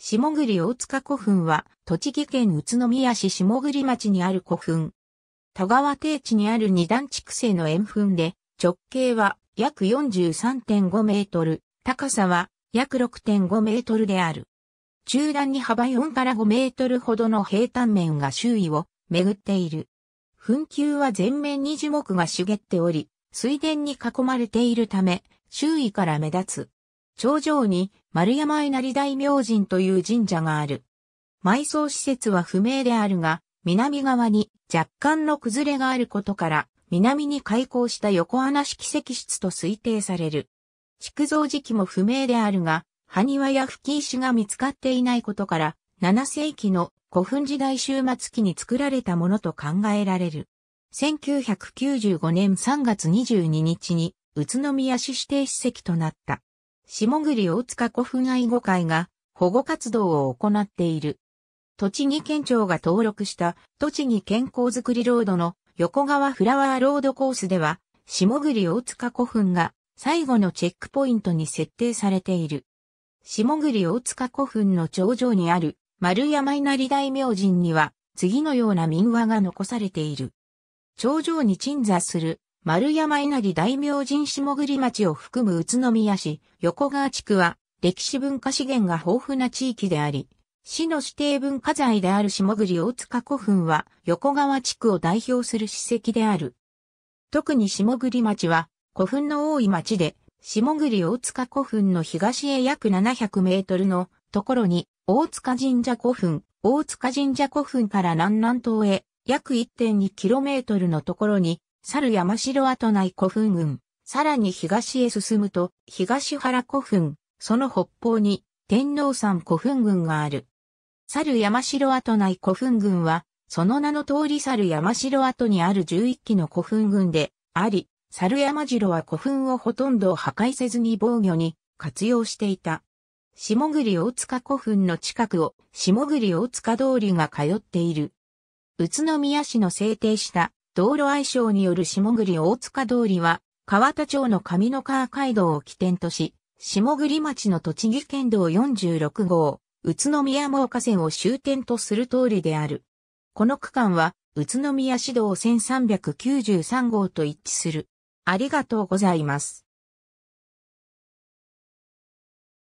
下栗大塚古墳は、栃木県宇都宮市下栗町にある古墳。田川低地にある二段築成の円墳で、直径は約43.5メートル、高さは約6.5メートルである。中段に幅4から5メートルほどの平坦面が周囲を巡っている。墳丘は全面に樹木が茂っており、水田に囲まれているため、周囲から目立つ。頂上に丸山稲荷大明神という神社がある。埋葬施設は不明であるが、南側に若干の崩れがあることから、南に開港した横穴式石室と推定される。築造時期も不明であるが、埴輪や吹石が見つかっていないことから、7世紀の古墳時代終末期に作られたものと考えられる。1995年3月22日に、宇都宮市指定史跡となった。下栗大塚古墳愛護会が保護活動を行っている。栃木県庁が登録した栃木健康づくりロードの横川フラワーロードコースでは、下栗大塚古墳が最後のチェックポイントに設定されている。下栗大塚古墳の頂上にある丸山稲荷大明神には次のような民話が残されている。頂上に鎮座する丸山稲荷大明神下栗町を含む宇都宮市、横川地区は、歴史文化資源が豊富な地域であり、市の指定文化財である下栗大塚古墳は、横川地区を代表する史跡である。特に下栗町は、古墳の多い町で、下栗大塚古墳の東へ約700メートルのところに、大塚神社古墳、大塚神社古墳から南南東へ約1 2トルのところに、猿山城跡内古墳群、さらに東へ進むと、東原古墳、その北方に、天皇山古墳群がある。猿山城跡内古墳群は、その名の通り猿山城跡にある11基の古墳群であり、猿山城は古墳をほとんど破壊せずに防御に活用していた。下栗大塚古墳の近くを下栗大塚通りが通っている。宇都宮市の制定した道路愛称による下栗大塚通りは、川田町の上の川街道を起点とし、下栗町の栃木県道46号、宇都宮真岡線を終点とする通りである。この区間は、宇都宮市道1393号と一致する。ありがとうございます。